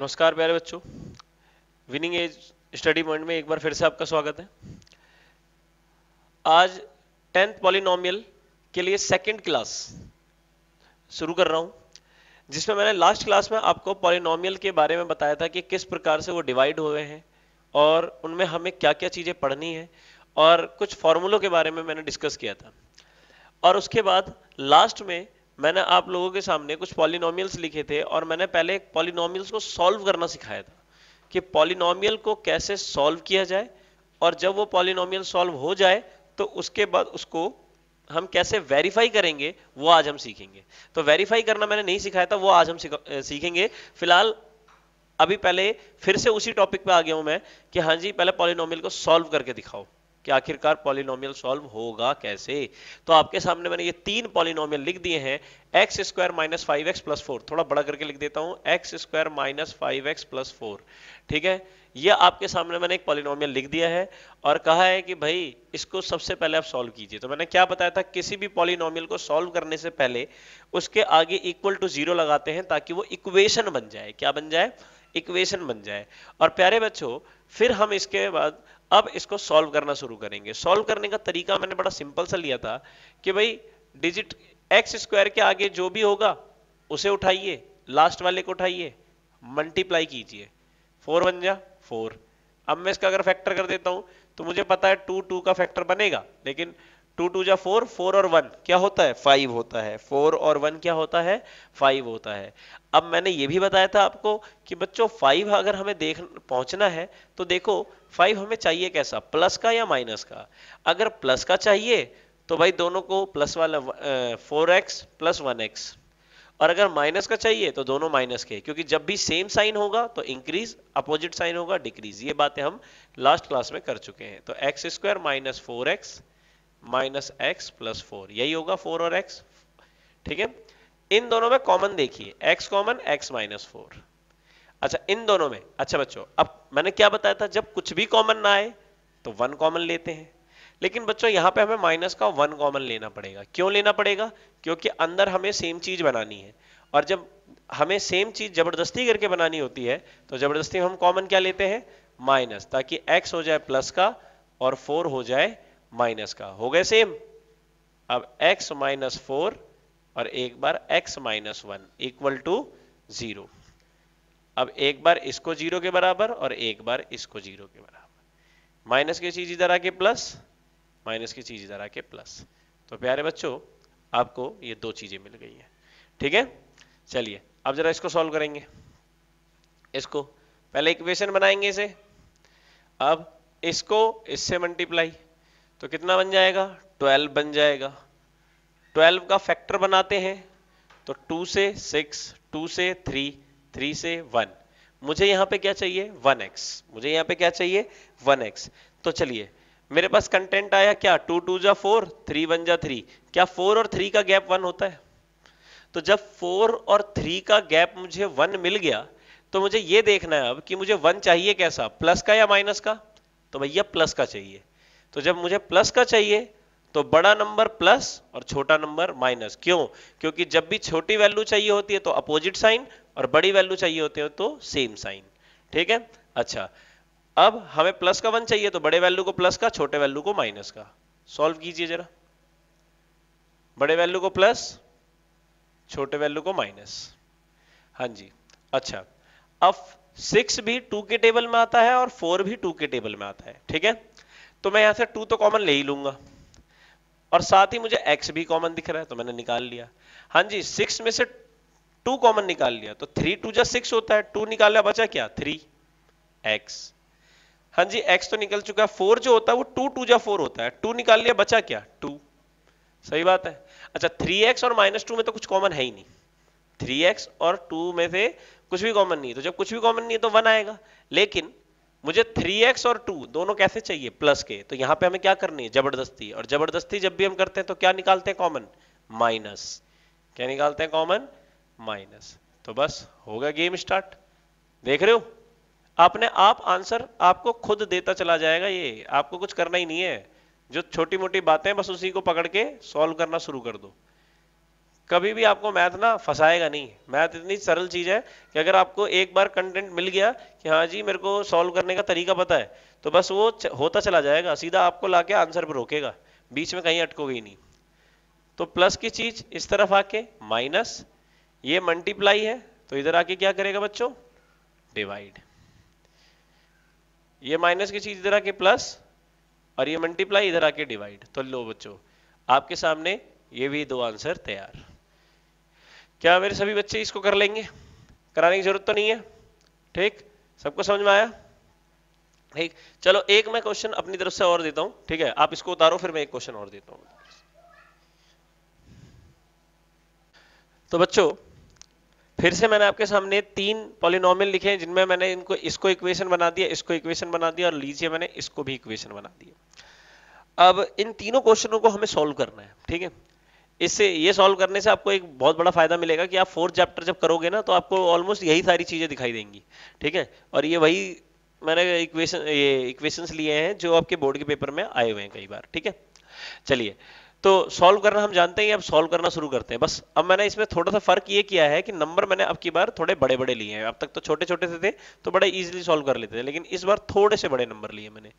नमस्कार प्यारे बच्चों विनिंग एज स्टडी पॉइंट में एक बार फिर से आपका स्वागत है आज टेंथ पॉलिनोमियल के लिए सेकंड क्लास शुरू कर रहा हूं जिसमें मैंने लास्ट क्लास में आपको पॉलिनोमियल के बारे में बताया था कि किस प्रकार से वो डिवाइड हुए हैं और उनमें हमें क्या क्या चीज़ें पढ़नी है और कुछ फॉर्मूलों के बारे में मैंने डिस्कस किया था और उसके बाद लास्ट में मैंने आप लोगों के सामने कुछ पॉलिनोमियल्स लिखे थे और मैंने पहले पॉलिनोमियल्स को सॉल्व करना सिखाया था कि पॉलिनोमियल को कैसे सॉल्व किया जाए और जब वो पॉलिनोमियल सॉल्व हो जाए तो उसके बाद उसको हम कैसे वेरीफाई करेंगे वो आज हम सीखेंगे तो वेरीफाई करना मैंने नहीं सिखाया था वो आज हम सीखेंगे फिलहाल अभी पहले फिर से उसी टॉपिक पे आ गया हूं मैं कि हाँ जी पहले पॉलिनोमियल को सॉल्व करके दिखाओ कि आखिरकार पॉलिनोमियल सॉल्व होगा कैसे तो आपके सामने मैंने ये तीन पॉलिनोमियल लिख दिए हैं x square minus five x plus four थोड़ा बड़ा करके लिख देता हूं x square minus five x plus four ठीक है ये आपके सामने मैंने एक पॉलिनोमियल लिख दिया है और कहा है कि भाई इसको सबसे पहले आप सॉल्व कीजिए तो मैंने क्या बताया था किसी भी पॉलिनोमियल को सॉल्व करने से पहले उसके आगे इक्वल टू जीरो लगाते हैं ताकि वो इक्वेशन बन जाए क्या बन जाए इक्वेशन बन जाए और प्यारे बच्चों फिर हम इसके बाद अब इसको सॉल्व करना शुरू करेंगे सॉल्व करने का तरीका मैंने बड़ा सिंपल सा लिया था कि भाई डिजिट एक्स स्क्वायर के आगे जो भी होगा उसे उठाइए लास्ट वाले को उठाइए मल्टीप्लाई कीजिए फोर बन जा फोर अब मैं इसका अगर फैक्टर कर देता हूं तो मुझे पता है टू टू का फैक्टर बनेगा लेकिन टू टू जा फोर फोर और वन क्या होता है फाइव होता है फोर और वन क्या होता है फाइव होता है अब मैंने ये भी बताया था आपको कि बच्चों फाइव अगर हमें देख पहुंचना है तो देखो फाइव हमें चाहिए कैसा प्लस का या माइनस का अगर प्लस का चाहिए तो भाई दोनों को प्लस वाला four x plus one x और अगर माइनस का चाहिए तो दोनों माइनस के क्योंकि जब भी सेम साइन होगा तो इंक्रीज अपोजिट साइन होगा डिक्रीज ये बातें हम लास्ट क्लास में कर चुके हैं तो x square minus four x minus x plus four यही होगा फोर और एक्स ठीक है इन दोनों में कॉमन देखिए x common x minus four अच्छा इन दोनों में अच्छा बच्चों अब मैंने क्या बताया था जब कुछ भी कॉमन ना आए तो वन कॉमन लेते हैं लेकिन बच्चों यहां पे हमें माइनस का वन कॉमन लेना पड़ेगा क्यों लेना पड़ेगा क्योंकि अंदर हमें सेम चीज बनानी है और जब हमें सेम चीज जबरदस्ती करके बनानी होती है तो जबरदस्ती हम कॉमन क्या लेते हैं माइनस ताकि एक्स हो जाए प्लस का और फोर हो जाए माइनस का हो गए सेम अब एक्स माइनस फोर और एक बार x minus one equal to zero अब एक बार इसको जीरो के बराबर और एक बार इसको जीरो के बराबर माइनस की चीज इधर आके प्लस माइनस की चीज इधर आके प्लस तो प्यारे बच्चों आपको ये दो चीजें मिल गई हैं ठीक है चलिए अब जरा इसको सॉल्व करेंगे इसको पहले इक्वेशन बनाएंगे इसे अब इसको इससे मल्टीप्लाई तो कितना बन जाएगा 12 बन जाएगा 12 का फैक्टर बनाते हैं तो 2 से 6 2 से थ्री से वन मुझे यहां पे क्या चाहिए वन एक्स मुझे यहां पे क्या चाहिए वन एक्स तो चलिए मेरे पास कंटेंट आया क्या टू टू जा फोर थ्री वन जा थ्री क्या फोर और थ्री का गैप वन होता है तो जब फोर और थ्री का गैप मुझे वन मिल गया तो मुझे ये देखना है अब कि मुझे वन चाहिए कैसा प्लस का या माइनस का तो भैया प्लस का चाहिए तो जब मुझे प्लस का चाहिए तो बड़ा नंबर प्लस और छोटा नंबर माइनस क्यों क्योंकि जब भी छोटी वैल्यू चाहिए होती है तो अपोजिट साइन और बड़ी वैल्यू चाहिए होते हो तो सेम साइन ठीक है अच्छा अब हमें प्लस का वन चाहिए तो बड़े वैल्यू को प्लस का छोटे वैल्यू को माइनस का सॉल्व कीजिए जरा बड़े वैल्यू को प्लस छोटे वैल्यू को माइनस हाँ जी अच्छा अब सिक्स भी टू के टेबल में आता है और फोर भी टू के टेबल में आता है ठीक है तो मैं यहां से टू तो कॉमन ले ही लूंगा और साथ ही मुझे एक्स भी कॉमन दिख रहा है तो मैंने निकाल लिया हाँ जी सिक्स में से टू कॉमन निकाल लिया तो थ्री टू जा सिक्स होता है टू निकाला बचा क्या थ्री एक्स हाँ जी एक्स तो निकल चुका है फोर जो होता है वो टू टू जा फोर होता है टू निकाल लिया बचा क्या टू सही बात है अच्छा थ्री एक्स और माइनस टू में तो कुछ कॉमन है ही नहीं थ्री एक्स और टू में से कुछ भी कॉमन नहीं तो जब कुछ भी कॉमन नहीं है तो वन आएगा लेकिन मुझे 3x और 2 दोनों कैसे चाहिए प्लस के तो यहां पे हमें क्या करनी है जबरदस्ती और जबरदस्ती जब भी हम करते हैं तो क्या निकालते हैं कॉमन माइनस क्या निकालते हैं कॉमन माइनस तो बस होगा गेम स्टार्ट देख रहे हो आपने आप आंसर आपको खुद देता चला जाएगा ये आपको कुछ करना ही नहीं है जो छोटी मोटी बातें बस उसी को पकड़ के सॉल्व करना शुरू कर दो कभी भी आपको मैथ ना फंसाएगा नहीं मैथ इतनी सरल चीज है कि अगर आपको एक बार कंटेंट मिल गया कि हाँ जी मेरे को सॉल्व करने का तरीका पता है तो बस वो होता चला जाएगा सीधा आपको लाके आंसर पर रोकेगा बीच में कहीं अटकोगे ही नहीं तो प्लस की चीज इस तरफ आके माइनस ये मल्टीप्लाई है तो इधर आके क्या करेगा बच्चों डिवाइड ये माइनस की चीज इधर आके प्लस और ये मल्टीप्लाई इधर आके डिवाइड तो लो बच्चों आपके सामने ये भी दो आंसर तैयार क्या मेरे सभी बच्चे इसको कर लेंगे कराने की जरूरत तो नहीं है ठीक सबको समझ में आया ठीक चलो एक मैं क्वेश्चन अपनी तरफ से और देता हूं ठीक है आप इसको उतारो फिर मैं एक क्वेश्चन और देता हूं तो बच्चों फिर से मैंने आपके सामने तीन पॉलिनोमियल लिखे हैं जिनमें मैंने इनको इसको इक्वेशन बना दिया इसको इक्वेशन बना दिया और लीजिए मैंने इसको भी इक्वेशन बना दिया अब इन तीनों क्वेश्चनों को हमें सॉल्व करना है ठीक है इससे ये सॉल्व करने से आपको एक बहुत बड़ा फायदा मिलेगा कि आप फोर्थ चैप्टर जब करोगे ना तो आपको ऑलमोस्ट यही सारी चीजें दिखाई देंगी ठीक है और ये वही मैंने इक्वेशन ये इक्वेशंस लिए हैं जो आपके बोर्ड के पेपर में आए हुए हैं कई बार ठीक है चलिए तो सॉल्व करना हम जानते हैं अब सॉल्व करना शुरू करते हैं बस अब मैंने इसमें थोड़ा सा फर्क ये किया है कि नंबर मैंने अब की बार थोड़े बड़े बड़े लिए हैं अब तक तो छोटे छोटे से थे तो बड़े इजीली सॉल्व कर लेते थे लेकिन इस बार थोड़े से बड़े नंबर लिए मैंने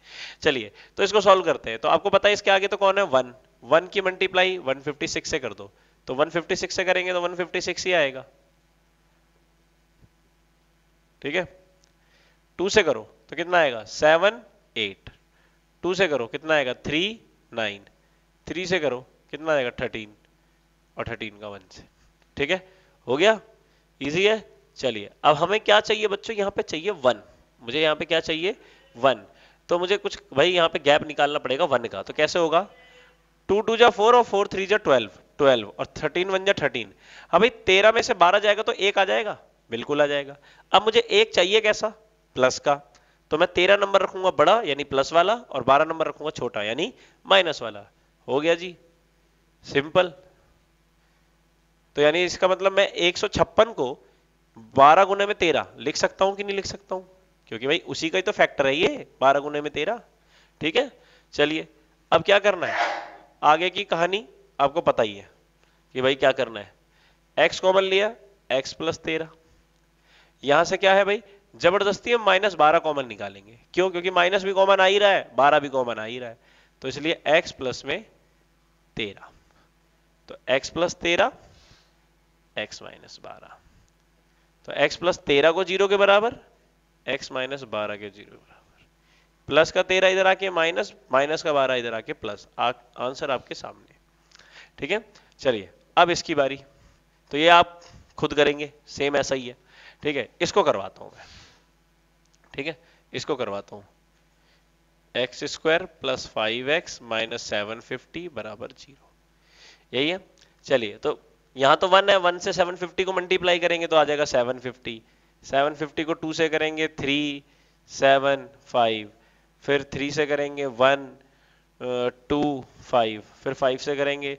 चलिए तो इसको सॉल्व करते हैं तो आपको पता है इसके आगे तो कौन है वन वन की मल्टीप्लाई वन से कर दो तो वन से करेंगे तो वन ही आएगा ठीक है टू से करो तो कितना आएगा सेवन एट टू से करो कितना आएगा थ्री नाइन थ्री से करो कितना आएगा थर्टीन और थर्टीन का वन से ठीक है हो गया इजी है चलिए अब हमें क्या चाहिए बच्चों यहाँ पे चाहिए वन मुझे यहाँ पे क्या चाहिए वन तो मुझे कुछ भाई यहाँ पे गैप निकालना पड़ेगा वन का तो कैसे होगा टू टू जा फोर और फोर थ्री जा ट्वेल्व ट्वेल्व और थर्टीन वन जा थर्टीन अब हाँ भाई तेरह में से बारह जाएगा तो एक आ जाएगा बिल्कुल आ जाएगा अब मुझे एक चाहिए कैसा प्लस का तो मैं तेरह नंबर रखूंगा बड़ा यानी प्लस वाला और बारह नंबर रखूंगा छोटा यानी माइनस वाला हो गया जी सिंपल तो यानी इसका मतलब मैं एक को 12 गुने में 13 लिख सकता हूं कि नहीं लिख सकता हूं क्योंकि भाई उसी का ही तो फैक्टर है ये 12 गुने में 13 ठीक है चलिए अब क्या करना है आगे की कहानी आपको पता ही है कि भाई क्या करना है x कॉमन लिया x प्लस तेरह यहां से क्या है भाई जबरदस्ती हम माइनस बारह कॉमन निकालेंगे क्यों क्योंकि माइनस भी कॉमन आ ही रहा है बारह भी कॉमन आ ही रहा है तो इसलिए x प्लस में तेरह तो x प्लस तेरह एक्स माइनस बारह तो x प्लस तेरह को जीरो के बराबर x माइनस बारह के जीरो बराबर प्लस का तेरह इधर आके माइनस माइनस का बारह इधर आके प्लस आ, आंसर आपके सामने ठीक है चलिए अब इसकी बारी तो ये आप खुद करेंगे सेम ऐसा ही है ठीक है इसको करवाता हूं मैं ठीक है इसको करवाता हूं x square plus five x minus seven fifty बराबर जीरो यही है चलिए तो यहाँ तो वन है वन से सेवन फिफ्टी को मल्टीप्लाई करेंगे तो आ जाएगा सेवन फिफ्टी सेवन फिफ्टी को टू से करेंगे थ्री सेवन फाइव फिर थ्री से करेंगे वन टू फाइव फिर फाइव से करेंगे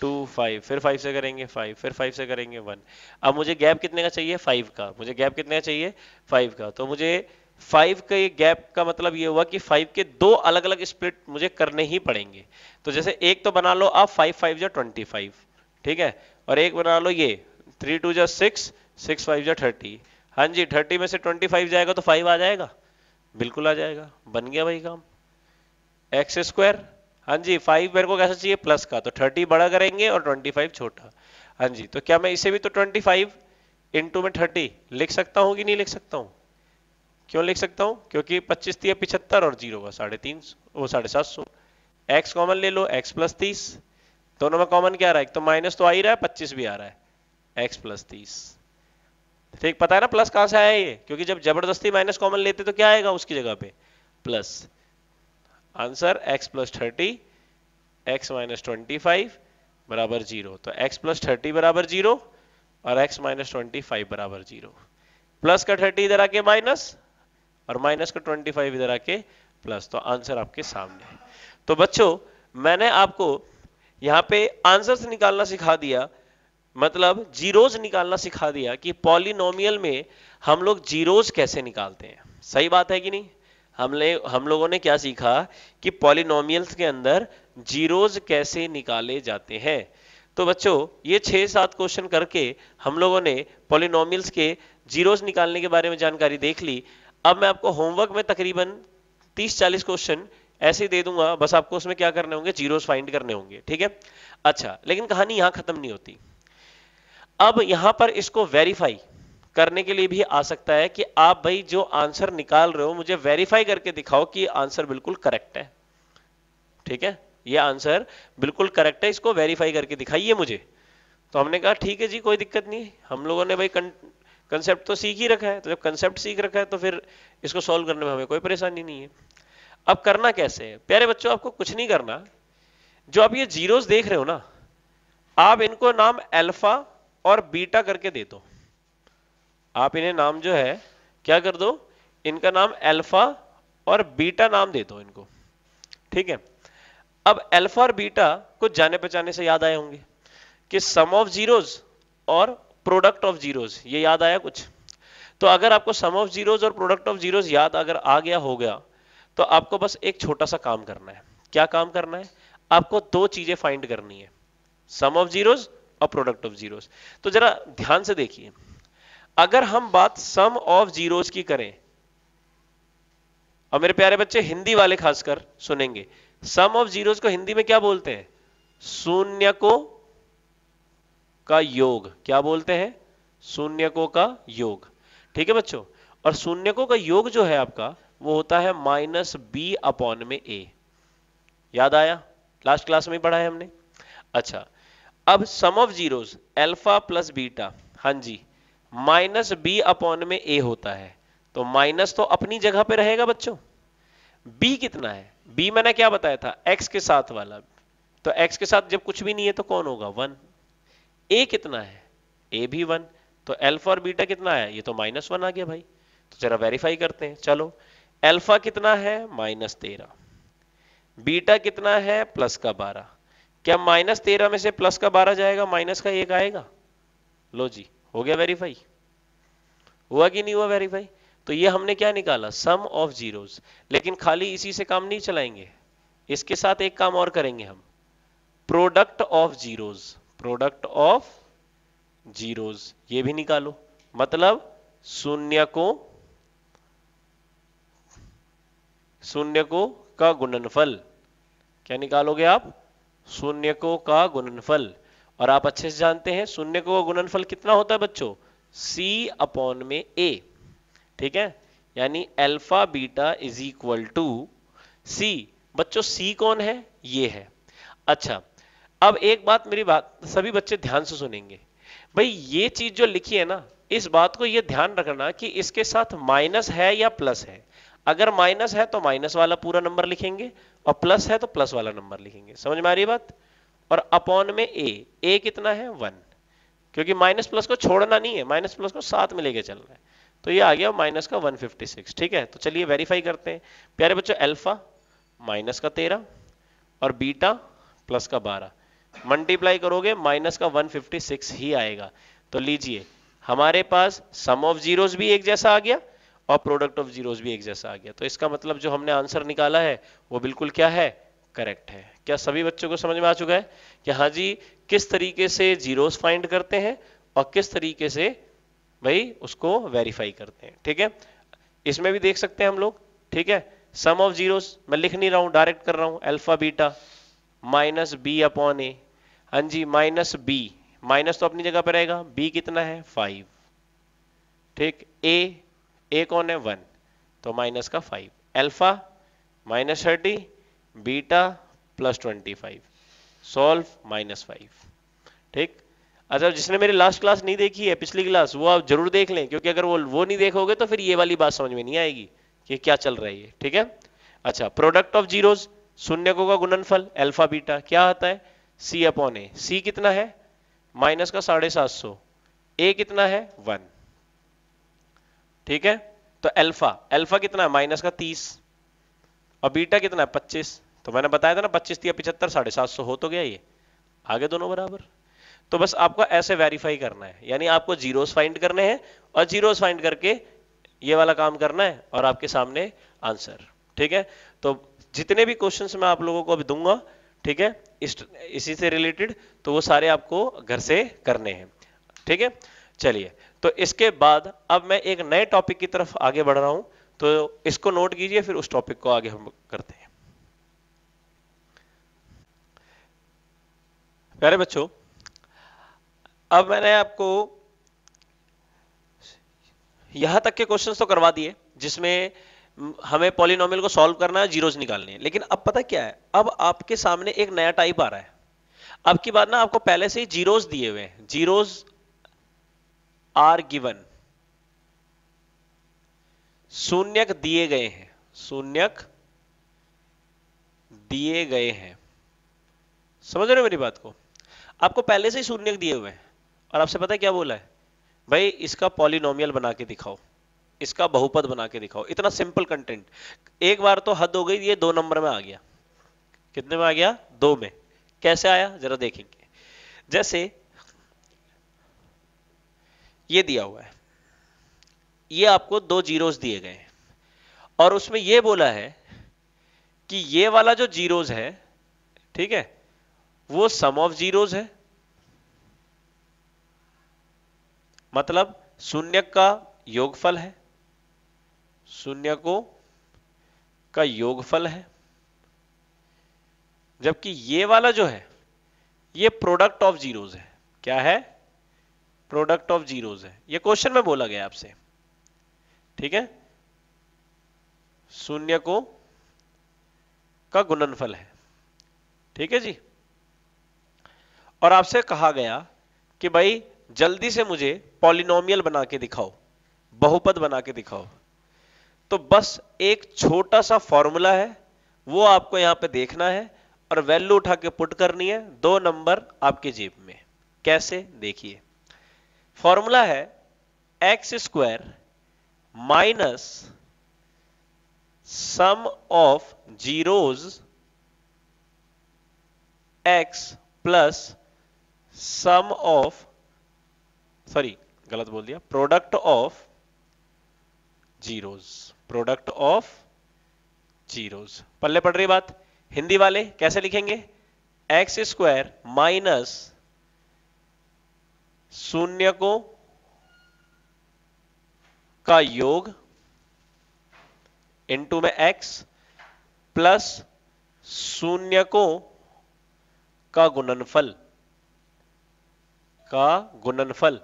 टू फाइव फिर फाइव से करेंगे फाइव फिर फाइव से करेंगे वन अब मुझे गैप कितने का चाहिए फाइव का मुझे गैप कितने का चाहिए फाइव का तो मुझे फाइव का ये गैप का मतलब ये हुआ कि फाइव के दो अलग अलग स्प्लिट मुझे करने ही पड़ेंगे तो जैसे एक तो बना लो आप फाइव फाइव जो ट्वेंटी फाइव ठीक है और एक बना लो ये थ्री टू जो सिक्स सिक्स फाइव जो थर्टी हाँ जी थर्टी में से ट्वेंटी फाइव जाएगा तो फाइव आ जाएगा बिल्कुल आ जाएगा बन गया भाई काम एक्स स्क्वायर हाँ जी फाइव मेरे को कैसा चाहिए प्लस का तो थर्टी बड़ा करेंगे और ट्वेंटी फाइव छोटा हाँ जी तो क्या मैं इसे भी तो ट्वेंटी फाइव इंटू में थर्टी लिख सकता हूँ कि नहीं लिख सकता हूँ क्यों लिख सकता हूं क्योंकि पच्चीस तीन पिछहत्तर और जीरो का साढ़े तीन वो साढ़े सात सौ एक्स कॉमन ले लो एक्स प्लस तीस दोनों में कॉमन क्या आ रहा है एक तो माइनस तो आ ही रहा है पच्चीस भी आ रहा है एक्स प्लस तीस ठीक पता है ना प्लस कहां से आया ये क्योंकि जब जबरदस्ती माइनस कॉमन लेते तो क्या आएगा उसकी जगह पे plus answer x plus thirty x minus twenty five बराबर जीरो तो x प्लस थर्टी बराबर जीरो और x माइनस ट्वेंटी फाइव बराबर जीरो प्लस का थर्टी इधर आके माइनस और माइनस का 25 इधर आके प्लस तो आंसर आपके सामने है तो बच्चों मैंने आपको यहाँ पे आंसर निकालना सिखा दिया मतलब जीरोज निकालना सिखा दिया कि पॉलिनोमियल में हम लोग जीरोज कैसे निकालते हैं सही बात है कि नहीं हमने हम लोगों ने क्या सीखा कि पॉलिनोमियल्स के अंदर जीरोज कैसे निकाले जाते हैं तो बच्चों ये छह सात क्वेश्चन करके हम लोगों ने पॉलिनोमियल्स के जीरोज निकालने के बारे में जानकारी देख ली अब मैं आपको होमवर्क में तकरीबन 30-40 क्वेश्चन ऐसे ही दे दूंगा बस आपको उसमें क्या करने होंगे जीरोस फाइंड करने होंगे ठीक है अच्छा लेकिन कहानी यहां खत्म नहीं होती अब यहां पर इसको वेरीफाई करने के लिए भी आ सकता है कि आप भाई जो आंसर निकाल रहे हो मुझे वेरीफाई करके दिखाओ कि आंसर बिल्कुल करेक्ट है ठीक है ये आंसर बिल्कुल करेक्ट है इसको वेरीफाई करके दिखाइए मुझे तो हमने कहा ठीक है जी कोई दिक्कत नहीं हम लोगों ने भाई कंसेप्ट तो सीख ही रखा है तो जब कंसेप्ट सीख रखा है तो फिर इसको सॉल्व करने में हमें कोई परेशानी नहीं है अब करना कैसे है प्यारे बच्चों आपको कुछ नहीं करना जो आप ये जीरोस देख रहे हो ना आप इनको नाम अल्फा और बीटा करके दे दो आप इन्हें नाम जो है क्या कर दो इनका नाम अल्फा और बीटा नाम दे दो इनको ठीक है अब अल्फा और बीटा कुछ जाने पहचाने से याद आए होंगे कि सम ऑफ जीरोस और प्रोडक्ट ऑफ जीरोज ये याद आया कुछ तो अगर आपको सम ऑफ जीरोज और प्रोडक्ट ऑफ जीरोज याद अगर आ गया हो गया तो आपको बस एक छोटा सा काम करना है क्या काम करना है आपको दो चीजें फाइंड करनी है सम ऑफ जीरोज और प्रोडक्ट ऑफ जीरोज तो जरा ध्यान से देखिए अगर हम बात सम ऑफ जीरोज की करें और मेरे प्यारे बच्चे हिंदी वाले खासकर सुनेंगे सम ऑफ जीरोज को हिंदी में क्या बोलते हैं शून्य को का योग क्या बोलते हैं शून्यकों का योग ठीक है बच्चों और शून्यकों का योग जो है आपका वो होता है माइनस बी अपॉन में ए याद आया लास्ट क्लास में पढ़ा है हमने अच्छा अब sum of zeros alpha plus beta हाँ जी माइनस बी अपॉन में ए होता है तो माइनस तो अपनी जगह पे रहेगा बच्चों बी कितना है बी मैंने क्या बताया था एक्स के साथ वाला तो एक्स के साथ जब कुछ भी नहीं है तो कौन होगा वन ए कितना है ए भी वन तो एल्फा और बीटा कितना है ये तो माइनस वन आ गया भाई तो जरा वेरीफाई करते हैं चलो एल्फा कितना है माइनस तेरह बीटा कितना है प्लस का बारह क्या माइनस तेरह में से प्लस का बारह जाएगा माइनस का एक आएगा लो जी हो गया वेरीफाई हुआ कि नहीं हुआ वेरीफाई तो ये हमने क्या निकाला सम ऑफ जीरोस लेकिन खाली इसी से काम नहीं चलाएंगे इसके साथ एक काम और करेंगे हम product of zeros product of zeros ये भी निकालो मतलब शून्य को शून्य को का गुणनफल क्या निकालोगे आप शून्य को का गुणनफल और आप अच्छे से जानते हैं शून्य को का गुणनफल कितना होता है बच्चों c अपॉन में a ठीक है यानी alpha beta is equal to c बच्चों c कौन है ये है अच्छा अब एक बात मेरी बात सभी बच्चे ध्यान से सुनेंगे भाई ये चीज जो लिखी है ना इस बात को ये ध्यान रखना कि इसके साथ माइनस है या प्लस है अगर माइनस है तो माइनस वाला पूरा नंबर लिखेंगे और प्लस है तो प्लस वाला नंबर लिखेंगे समझ में आ रही बात और अपॉन में ए ए कितना है वन क्योंकि माइनस प्लस को छोड़ना नहीं है माइनस प्लस को साथ में लेके चलना है तो ये आ गया माइनस का 156 ठीक है तो चलिए वेरीफाई करते हैं प्यारे बच्चों अल्फा माइनस का 13 और बीटा प्लस का बारह मल्टीप्लाई करोगे माइनस का 156 ही आएगा तो लीजिए हमारे पास सम ऑफ जीरोस भी एक जैसा आ गया और प्रोडक्ट ऑफ जीरोस भी एक जैसा आ गया तो इसका मतलब जो हमने आंसर निकाला है वो बिल्कुल क्या है करेक्ट है क्या सभी बच्चों को समझ में आ चुका है कि हाँ जी किस तरीके से जीरोस फाइंड करते हैं और किस तरीके से भाई उसको वेरीफाई करते हैं ठीक है इसमें भी देख सकते हैं हम लोग ठीक है सम ऑफ जीरोस मैं लिख नहीं रहा हूं डायरेक्ट कर रहा हूं alpha beta minus B upon A हाँ जी माइनस बी माइनस तो अपनी जगह पर रहेगा बी कितना है फाइव ठीक ए ए कौन है वन तो माइनस का five alpha minus thirty beta plus twenty five solve minus five ठीक अच्छा जिसने मेरी लास्ट क्लास नहीं देखी है पिछली क्लास वो आप जरूर देख लें क्योंकि अगर वो वो नहीं देखोगे तो फिर ये वाली बात समझ में नहीं आएगी कि क्या चल रही है ठीक है अच्छा प्रोडक्ट ऑफ जीरोज़ शून्यकों का गुणनफल अल्फा बीटा क्या आता है सी अपॉन ए सी कितना है माइनस का साढ़े सात सौ ए कितना है वन ठीक है तो अल्फा अल्फा कितना है माइनस का तीस और बीटा कितना है पच्चीस तो मैंने बताया था ना पच्चीस या पिछहत्तर साढ़े सात सौ हो तो गया ये आगे दोनों बराबर तो बस आपको ऐसे वेरीफाई करना है यानी आपको जीरोस फाइंड करने हैं और जीरोस फाइंड करके ये वाला काम करना है और आपके सामने आंसर ठीक है तो जितने भी क्वेश्चन मैं आप लोगों को अभी दूंगा ठीक है इस, इसी से रिलेटेड तो वो सारे आपको घर से करने हैं ठीक है चलिए तो इसके बाद अब मैं एक नए टॉपिक की तरफ आगे बढ़ रहा हूं तो इसको नोट कीजिए फिर उस टॉपिक को आगे हम करते हैं प्यारे बच्चों अब मैंने आपको यहां तक के क्वेश्चंस तो करवा दिए जिसमें हमें पॉलिनोमियल को सॉल्व करना है जीरोज निकालने हैं लेकिन अब पता क्या है अब आपके सामने एक नया टाइप आ रहा है अब की बात ना आपको पहले से ही जीरोज दिए हुए हैं जीरोज आर गिवन शून्यक दिए गए हैं शून्यक दिए गए हैं समझ रहे हो मेरी बात को आपको पहले से ही शून्यक दिए हुए हैं और आपसे पता है क्या बोला है भाई इसका पॉलिनोमियल बना के दिखाओ इसका बहुपद बना के दिखाओ इतना सिंपल कंटेंट एक बार तो हद हो गई ये दो नंबर में आ गया कितने में आ गया दो में कैसे आया जरा देखेंगे जैसे ये दिया हुआ है ये आपको दो जीरोस दिए गए हैं और उसमें ये बोला है कि ये वाला जो जीरोस है ठीक है वो सम ऑफ जीरोस है मतलब शून्य का योगफल है शून्य को का योगफल है जबकि ये वाला जो है ये प्रोडक्ट ऑफ जीरोज है क्या है प्रोडक्ट ऑफ जीरोज है ये क्वेश्चन में बोला गया आपसे ठीक है शून्य को का गुणनफल है ठीक है जी और आपसे कहा गया कि भाई जल्दी से मुझे पॉलिनोमियल बना के दिखाओ बहुपद बना के दिखाओ तो बस एक छोटा सा फॉर्मूला है वो आपको यहां पे देखना है और वैल्यू उठा के पुट करनी है दो नंबर आपके जेब में कैसे देखिए फॉर्मूला है x square minus sum of zeros x plus sum of sorry गलत बोल दिया product of zeros product of zeros पल्ले पड़ रही बात हिंदी वाले कैसे लिखेंगे एक्स स्क्वायर माइनस शून्य को का योग इंटू में एक्स प्लस शून्य को का गुणनफल का गुणनफल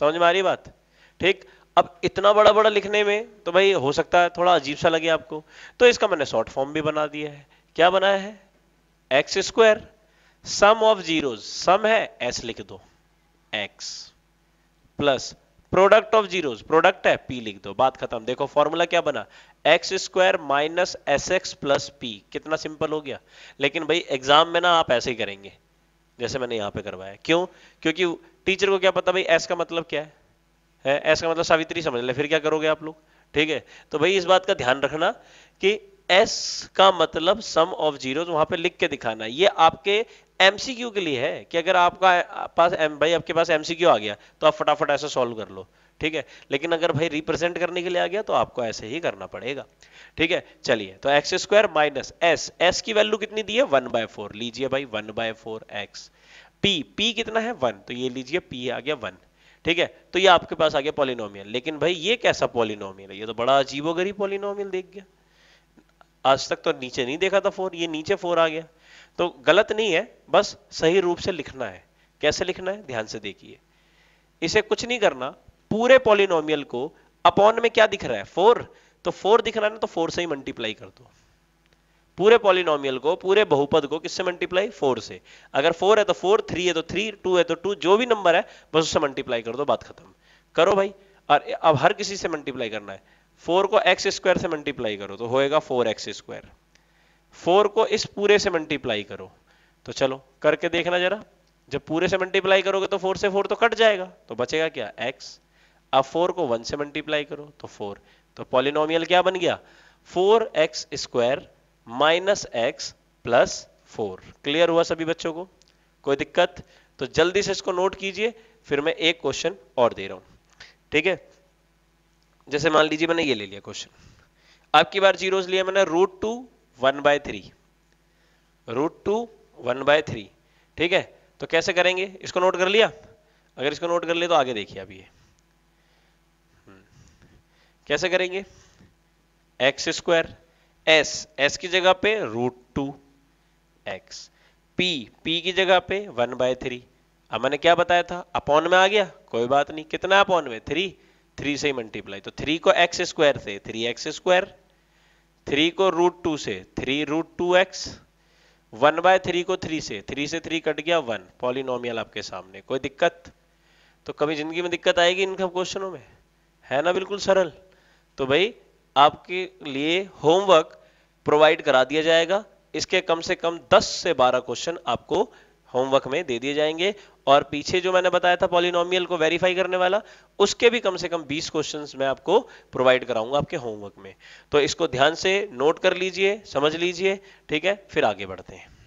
समझ में आ रही बात ठीक अब इतना बड़ा बड़ा लिखने में तो भाई हो सकता है थोड़ा अजीब सा लगे आपको तो इसका मैंने शॉर्ट फॉर्म भी बना दिया है क्या बनाया है x square sum of zeros sum है एस लिख दो x plus product of zeros product है पी लिख दो बात खत्म देखो फॉर्मूला क्या बना x square minus S x plus P कितना सिंपल हो गया लेकिन भाई एग्जाम में ना आप ऐसे ही करेंगे जैसे मैंने यहां पे करवाया क्यों क्योंकि टीचर को क्या पता भाई एस का मतलब क्या है है एस का मतलब सावित्री समझ लें फिर क्या करोगे आप लोग ठीक है तो भाई इस बात का ध्यान रखना कि एस का मतलब सम ऑफ जीरो वहां पे लिख के दिखाना ये आपके एमसीक्यू के लिए है कि अगर आपका पास एम भाई आपके पास एमसीक्यू आ गया तो आप फटाफट ऐसा सॉल्व कर लो ठीक है लेकिन अगर भाई रिप्रेजेंट करने के लिए आ गया तो आपको ऐसे ही करना पड़ेगा ठीक है चलिए तो x square minus S S की वैल्यू कितनी दी है वन बाय फोर लीजिए भाई one by four x P P कितना है वन तो ये लीजिए पी आ गया वन ठीक है तो ये आपके पास आ गया पॉलिनोमियल लेकिन भाई ये कैसा पॉलिनोमियल है ये तो बड़ा अजीबोगरीब पॉलिनोमियल देख गया आज तक तो नीचे नहीं देखा था फोर ये नीचे फोर आ गया तो गलत नहीं है बस सही रूप से लिखना है कैसे लिखना है ध्यान से देखिए इसे कुछ नहीं करना पूरे पॉलिनोमियल को अपॉन में क्या दिख रहा है फोर तो फोर दिख रहा है ना तो फोर से ही मल्टीप्लाई कर दो पूरे पॉलिनोमियल को पूरे बहुपद को किससे मल्टीप्लाई फोर से अगर फोर है तो फोर थ्री है तो थ्री टू है तो टू जो भी नंबर है बस उससे मल्टीप्लाई कर दो बात खत्म करो भाई और अब हर किसी से मल्टीप्लाई करना है फोर को एक्स स्क्वायर से मल्टीप्लाई करो तो होएगा फोर एक्स स्क्वायर फोर को इस पूरे से मल्टीप्लाई करो तो चलो करके देखना जरा जब पूरे से मल्टीप्लाई करोगे तो फोर से फोर तो कट जाएगा तो बचेगा क्या एक्स अब फोर को वन से मल्टीप्लाई करो तो फोर तो पॉलिनोमियल क्या बन गया four x square minus x plus four clear हुआ सभी बच्चों को कोई दिक्कत तो जल्दी से इसको नोट कीजिए फिर मैं एक क्वेश्चन और दे रहा हूं ठीक है जैसे मान लीजिए मैंने ये ले लिया क्वेश्चन आपकी बार जीरोस लिया मैंने root two one by three root two one by three ठीक है तो कैसे करेंगे इसको नोट कर लिया अगर इसको नोट कर लिया तो आगे देखिए अभी ये हम्म। कैसे करेंगे एक्स स्क्वायर एस एस की जगह पे root two x P P की जगह पे वन बाय थ्री अब मैंने क्या बताया था अपॉन में आ गया कोई बात नहीं कितना अपॉन में थ्री थ्री से ही मल्टीप्लाई तो थ्री को एक्स स्क्वायर से थ्री एक्स स्क्वायर थ्री को रूट टू से three root two x one by three को थ्री से थ्री से थ्री कट गया वन पॉलिनोमियल आपके सामने कोई दिक्कत तो कभी जिंदगी में दिक्कत आएगी सब क्वेश्चनों में है ना बिल्कुल सरल तो भाई आपके लिए होमवर्क प्रोवाइड करा दिया जाएगा इसके कम से कम 10 से 12 क्वेश्चन आपको होमवर्क में दे दिए जाएंगे और पीछे जो मैंने बताया था पॉलिनोमियल को वेरीफाई करने वाला उसके भी कम से कम 20 क्वेश्चंस मैं आपको प्रोवाइड कराऊंगा आपके होमवर्क में तो इसको ध्यान से नोट कर लीजिए समझ लीजिए ठीक है फिर आगे बढ़ते हैं